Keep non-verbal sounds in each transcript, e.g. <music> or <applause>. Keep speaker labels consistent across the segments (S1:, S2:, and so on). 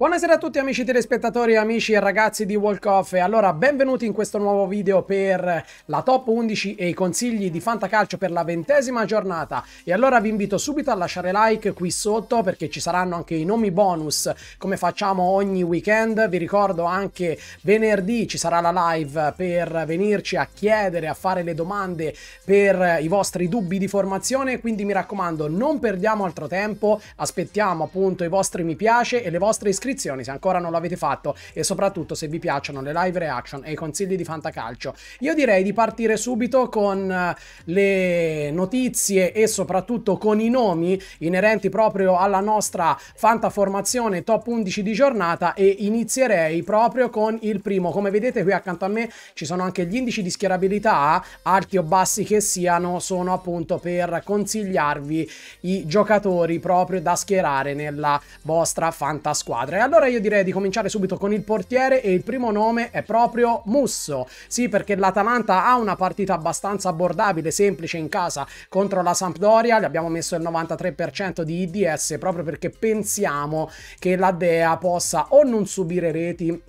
S1: Buonasera a tutti amici telespettatori, amici e ragazzi di Walk Off allora benvenuti in questo nuovo video per la top 11 e i consigli di Fantacalcio per la ventesima giornata e allora vi invito subito a lasciare like qui sotto perché ci saranno anche i nomi bonus come facciamo ogni weekend, vi ricordo anche venerdì ci sarà la live per venirci a chiedere, a fare le domande per i vostri dubbi di formazione quindi mi raccomando non perdiamo altro tempo, aspettiamo appunto i vostri mi piace e le vostre iscrizioni iscrizioni se ancora non l'avete fatto e soprattutto se vi piacciono le live reaction e i consigli di fantacalcio. Io direi di partire subito con eh, le notizie e soprattutto con i nomi inerenti proprio alla nostra fantaformazione top 11 di giornata e inizierei proprio con il primo. Come vedete qui accanto a me ci sono anche gli indici di schierabilità, alti o bassi che siano, sono appunto per consigliarvi i giocatori proprio da schierare nella vostra fantasquadra allora io direi di cominciare subito con il portiere e il primo nome è proprio Musso. Sì, perché l'Atalanta ha una partita abbastanza abbordabile, semplice in casa contro la Sampdoria, gli abbiamo messo il 93% di IDS proprio perché pensiamo che la Dea possa o non subire reti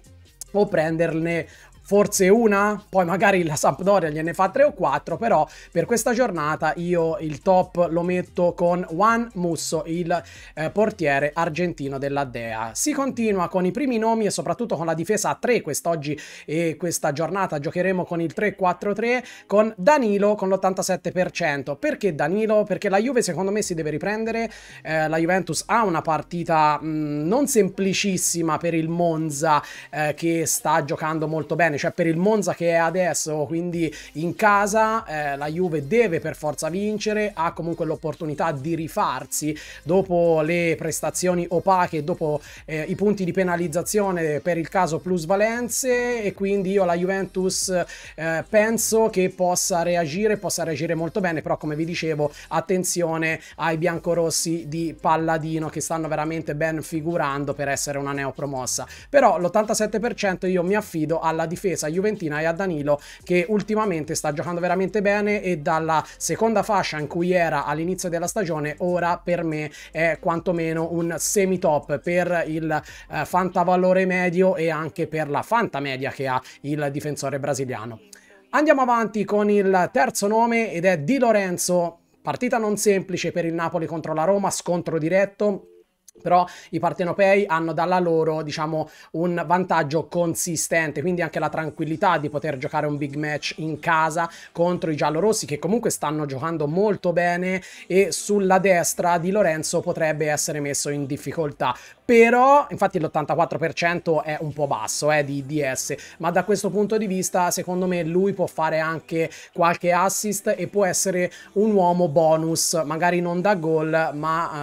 S1: o prenderne forse una, poi magari la Sampdoria gliene fa tre o quattro, però per questa giornata io il top lo metto con Juan Musso, il eh, portiere argentino della Dea. Si continua con i primi nomi e soprattutto con la difesa a tre quest'oggi e questa giornata giocheremo con il 3-4-3 con Danilo con l'87%. Perché Danilo? Perché la Juve secondo me si deve riprendere, eh, la Juventus ha una partita mh, mm, non semplicissima per il Monza eh, che sta giocando molto bene cioè per il Monza che è adesso, quindi in casa eh, la Juve deve per forza vincere, ha comunque l'opportunità di rifarsi dopo le prestazioni opache, dopo eh, i punti di penalizzazione per il caso Plus Valenze e quindi io la Juventus eh, penso che possa reagire, possa reagire molto bene, però come vi dicevo attenzione ai biancorossi di Palladino che stanno veramente ben figurando per essere una neopromossa. Però l'87% io mi affido alla difesa difesa juventina e a Danilo che ultimamente sta giocando veramente bene e dalla seconda fascia in cui era all'inizio della stagione ora per me è quantomeno un semi top per il eh, fantavalore medio e anche per la fanta media che ha il difensore brasiliano. Andiamo avanti con il terzo nome ed è Di Lorenzo, partita non semplice per il Napoli contro la Roma, scontro diretto, però i partenopei hanno dalla loro diciamo un vantaggio consistente quindi anche la tranquillità di poter giocare un big match in casa contro i giallorossi che comunque stanno giocando molto bene e sulla destra di Lorenzo potrebbe essere messo in difficoltà però infatti l'84% è un po' basso eh, di DS, ma da questo punto di vista secondo me lui può fare anche qualche assist e può essere un uomo bonus, magari non da gol, ma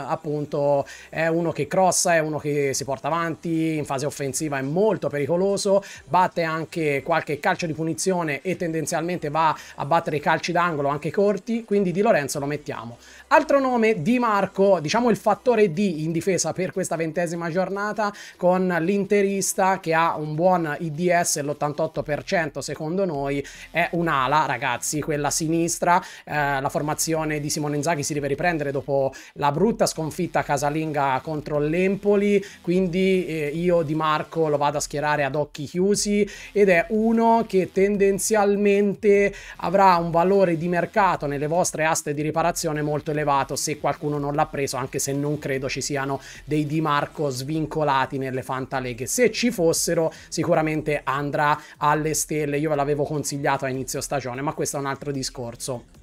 S1: eh, appunto è uno che crossa, è uno che si porta avanti, in fase offensiva è molto pericoloso, batte anche qualche calcio di punizione e tendenzialmente va a battere i calci d'angolo anche corti, quindi Di Lorenzo lo mettiamo. Altro nome, Di Marco, diciamo il fattore D in difesa per questa ventesima prossima giornata con l'interista che ha un buon IDS, l'88% secondo noi, è un'ala ragazzi, quella sinistra, eh, la formazione di Simone Inzaghi si deve riprendere dopo la brutta sconfitta casalinga contro l'Empoli, quindi eh, io Di Marco lo vado a schierare ad occhi chiusi ed è uno che tendenzialmente avrà un valore di mercato nelle vostre aste di riparazione molto elevato se qualcuno non l'ha preso, anche se non credo ci siano dei Di Marco attacco svincolati nelle fantaleghe. Se ci fossero, sicuramente andrà alle stelle. Io ve l'avevo consigliato a inizio stagione, ma questo è un altro discorso.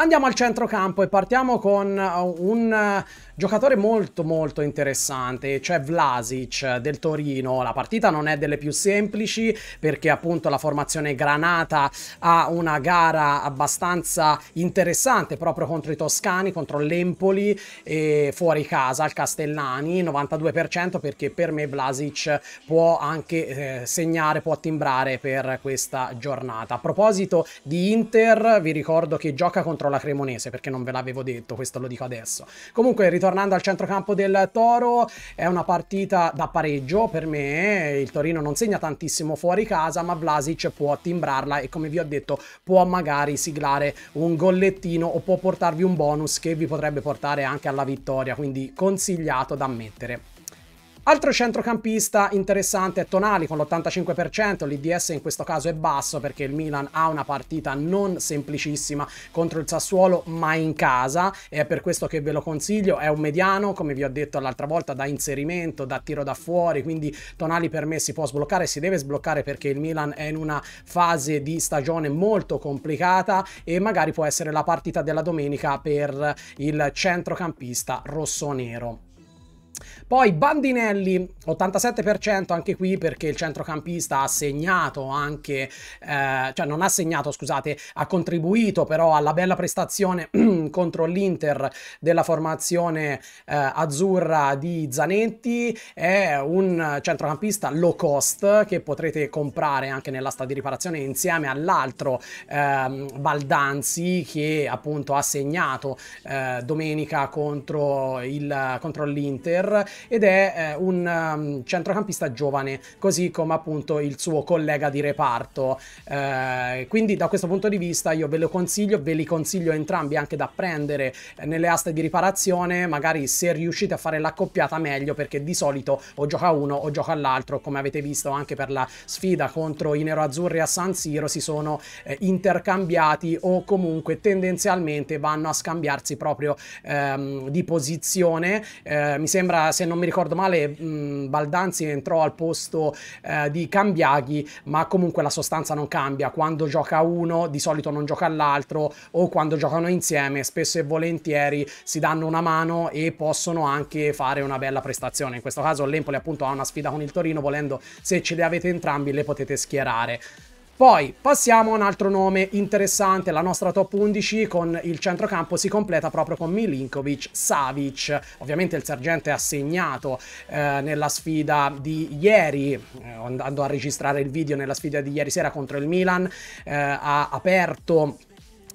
S1: Andiamo al centrocampo e partiamo con uh, un uh, giocatore molto molto interessante, cioè Vlasic uh, del Torino. La partita non è delle più semplici perché appunto la formazione Granata ha una gara abbastanza interessante proprio contro i toscani, contro l'Empoli e fuori casa al Castellani, 92% perché per me Vlasic può anche eh, segnare, può timbrare per questa giornata. A proposito di Inter, vi ricordo che gioca contro la Cremonese perché non ve l'avevo detto, questo lo dico adesso. Comunque ritornando al centrocampo del Toro è una partita da pareggio per me, il Torino non segna tantissimo fuori casa ma Vlasic può timbrarla e come vi ho detto può magari siglare un gollettino o può portarvi un bonus che vi potrebbe portare anche alla vittoria, quindi consigliato da mettere. Altro centrocampista interessante è Tonali con l'85%, l'IDS in questo caso è basso perché il Milan ha una partita non semplicissima contro il Sassuolo ma in casa e è per questo che ve lo consiglio, è un mediano come vi ho detto l'altra volta da inserimento, da tiro da fuori, quindi Tonali per me si può sbloccare, si deve sbloccare perché il Milan è in una fase di stagione molto complicata e magari può essere la partita della domenica per il centrocampista rossonero. Poi Bandinelli, 87% anche qui perché il centrocampista ha segnato anche, eh, cioè non ha segnato, scusate, ha contribuito però alla bella prestazione <clears throat> contro l'Inter della formazione eh, azzurra di Zanetti. È un centrocampista low cost che potrete comprare anche nell'asta di riparazione insieme all'altro eh, Baldanzi che appunto ha segnato eh, domenica contro, il, contro l'Inter ed è eh, un um, centrocampista giovane, così come appunto il suo collega di reparto. Eh, quindi da questo punto di vista io ve lo consiglio, ve li consiglio entrambi anche da prendere eh, nelle aste di riparazione, magari se riuscite a fare l'accoppiata meglio perché di solito o gioca uno o gioca l'altro, come avete visto anche per la sfida contro i neroazzurri a San Siro si sono eh, intercambiati o comunque tendenzialmente vanno a scambiarsi proprio ehm, di posizione. Eh, mi sembra se non mi ricordo male, mh, mm, Baldanzi entrò al posto eh, di Cambiaghi, ma comunque la sostanza non cambia. Quando gioca uno, di solito non gioca l'altro, o quando giocano insieme, spesso e volentieri si danno una mano e possono anche fare una bella prestazione. In questo caso l'Empoli appunto ha una sfida con il Torino, volendo se ce le avete entrambi le potete schierare. Poi passiamo a un altro nome interessante, la nostra top 11 con il centrocampo si completa proprio con Milinkovic, Savic, ovviamente il sergente assegnato eh, nella sfida di ieri, eh, andando a registrare il video nella sfida di ieri sera contro il Milan, eh, ha aperto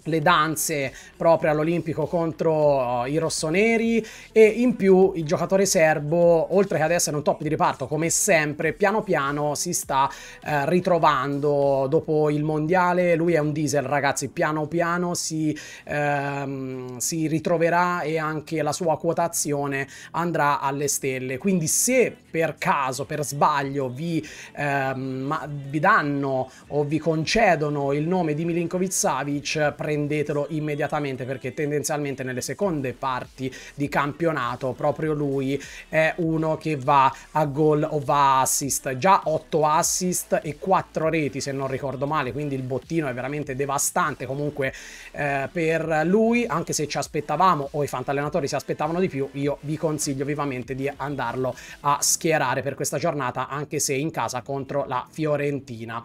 S1: le danze proprio all'Olimpico contro eh, i rossoneri e in più il giocatore serbo, oltre che ad essere un top di reparto come sempre, piano piano si sta eh, ritrovando dopo il mondiale, lui è un diesel ragazzi, piano piano si, ehm, si ritroverà e anche la sua quotazione andrà alle stelle, quindi se per caso, per sbaglio vi, ehm, vi danno o vi concedono il nome di Milinkovic Savic, pre- prendetelo immediatamente perché tendenzialmente nelle seconde parti di campionato proprio lui è uno che va a gol o va a assist, già 8 assist e 4 reti se non ricordo male, quindi il bottino è veramente devastante comunque eh, per lui, anche se ci aspettavamo o i fantallenatori si aspettavano di più, io vi consiglio vivamente di andarlo a schierare per questa giornata anche se in casa contro la Fiorentina.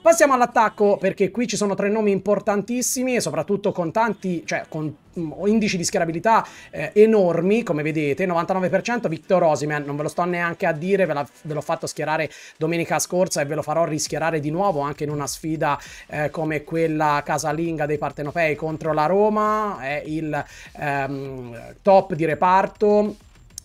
S1: Passiamo all'attacco perché qui ci sono tre nomi importantissimi e soprattutto con tanti, cioè con mm, indici di schierabilità eh, enormi, come vedete, 99% Victor Osiman, non ve lo sto neanche a dire, ve, l'ho fatto schierare domenica scorsa e ve lo farò rischierare di nuovo anche in una sfida eh, come quella casalinga dei partenopei contro la Roma, è il ehm, top di reparto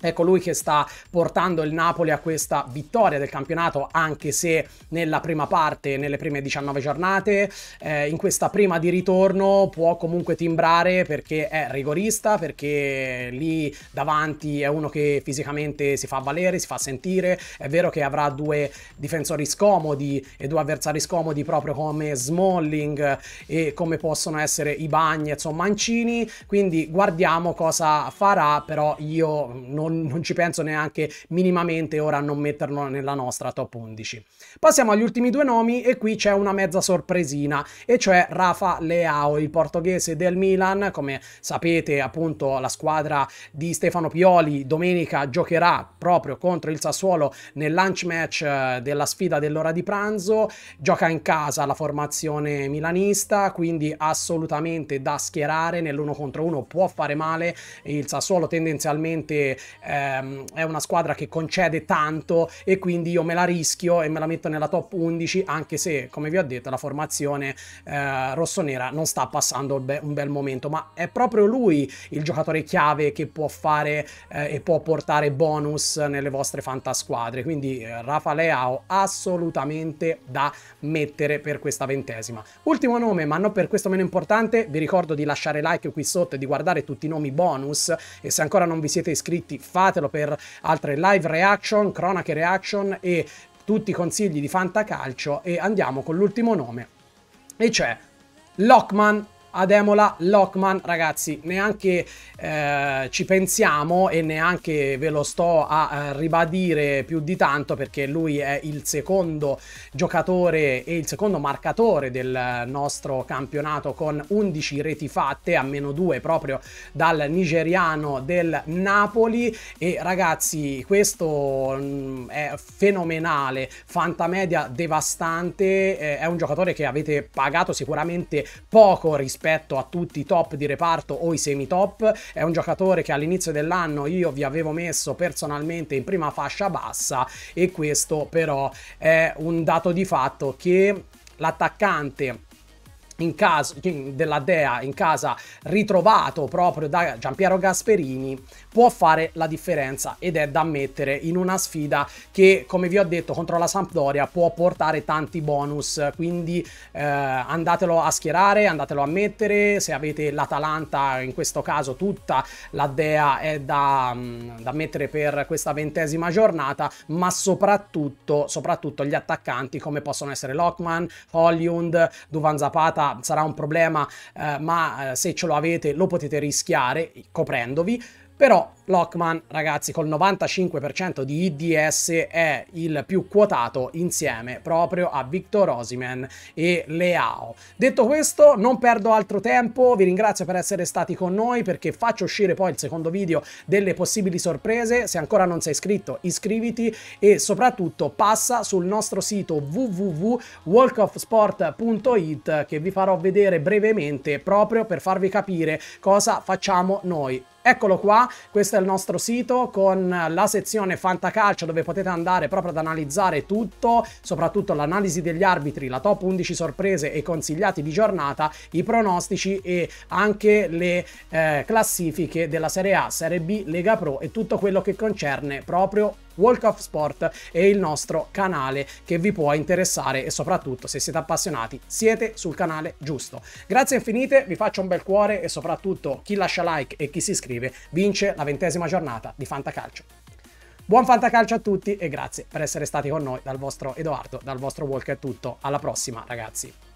S1: è colui che sta portando il Napoli a questa vittoria del campionato, anche se nella prima parte, nelle prime 19 giornate, eh, in questa prima di ritorno può comunque timbrare perché è rigorista, perché lì davanti è uno che fisicamente si fa valere, si fa sentire, è vero che avrà due difensori scomodi e due avversari scomodi proprio come Smalling e come possono essere i Bagnets o Mancini, quindi guardiamo cosa farà, però io non non, non ci penso neanche minimamente ora a non metterlo nella nostra top 11. Passiamo agli ultimi due nomi e qui c'è una mezza sorpresina, e cioè Rafa Leao, il portoghese del Milan, come sapete appunto la squadra di Stefano Pioli domenica giocherà proprio contro il Sassuolo nel lunch match eh, della sfida dell'ora di pranzo, gioca in casa la formazione milanista, quindi assolutamente da schierare nell'uno contro uno può fare male, il Sassuolo tendenzialmente ehm, è una squadra che concede tanto e quindi io me la rischio e me la metto nella top 11 anche se come vi ho detto la formazione eh, rossonera non sta passando be un bel momento ma è proprio lui il giocatore chiave che può fare eh, e può portare bonus nelle vostre fantasquadre quindi eh, Rafa Leao assolutamente da mettere per questa ventesima ultimo nome ma non per questo meno importante vi ricordo di lasciare like qui sotto e di guardare tutti i nomi bonus e se ancora non vi siete iscritti fatelo per altre live reaction, cronache reaction e tutti i consigli di fantacalcio e andiamo con l'ultimo nome e c'è cioè Lockman ad Emola Lockman, ragazzi, neanche eh, ci pensiamo e neanche ve lo sto a eh, ribadire più di tanto perché lui è il secondo giocatore e il secondo marcatore del nostro campionato con 11 reti fatte, a meno 2 proprio dal nigeriano del Napoli e ragazzi, questo mm, è fenomenale, fantamedia devastante, eh, è un giocatore che avete pagato sicuramente poco rispetto rispetto a tutti i top di reparto o i semi top, è un giocatore che all'inizio dell'anno io vi avevo messo personalmente in prima fascia bassa e questo però è un dato di fatto che l'attaccante in caso, della Dea in casa ritrovato proprio da Giampiero Gasperini può fare la differenza ed è da ammettere in una sfida che come vi ho detto contro la Sampdoria può portare tanti bonus quindi eh, andatelo a schierare andatelo a mettere se avete l'Atalanta in questo caso tutta la Dea è da, mm, da mettere per questa ventesima giornata ma soprattutto soprattutto gli attaccanti come possono essere Lockman, Hollywood, Duvan Zapata realtà sarà un problema, eh, ma eh, se ce lo avete lo potete rischiare coprendovi. Però Lockman, ragazzi, col 95% di IDS è il più quotato insieme proprio a Victor Osimen e Leao. Detto questo, non perdo altro tempo, vi ringrazio per essere stati con noi perché faccio uscire poi il secondo video delle possibili sorprese. Se ancora non sei iscritto, iscriviti e soprattutto passa sul nostro sito www.walkofsport.it che vi farò vedere brevemente proprio per farvi capire cosa facciamo noi Eccolo qua, questo è il nostro sito con la sezione Fantacalcio dove potete andare proprio ad analizzare tutto, soprattutto l'analisi degli arbitri, la top 11 sorprese e consigliati di giornata, i pronostici e anche le eh, classifiche della Serie A, Serie B, Lega Pro e tutto quello che concerne proprio Walk of Sport e il nostro canale che vi può interessare e soprattutto se siete appassionati siete sul canale giusto. Grazie infinite, vi faccio un bel cuore e soprattutto chi lascia like e chi si iscrive vince la ventesima giornata di Fantacalcio. Buon Fantacalcio a tutti e grazie per essere stati con noi dal vostro Edoardo, dal vostro Walk è tutto. Alla prossima ragazzi.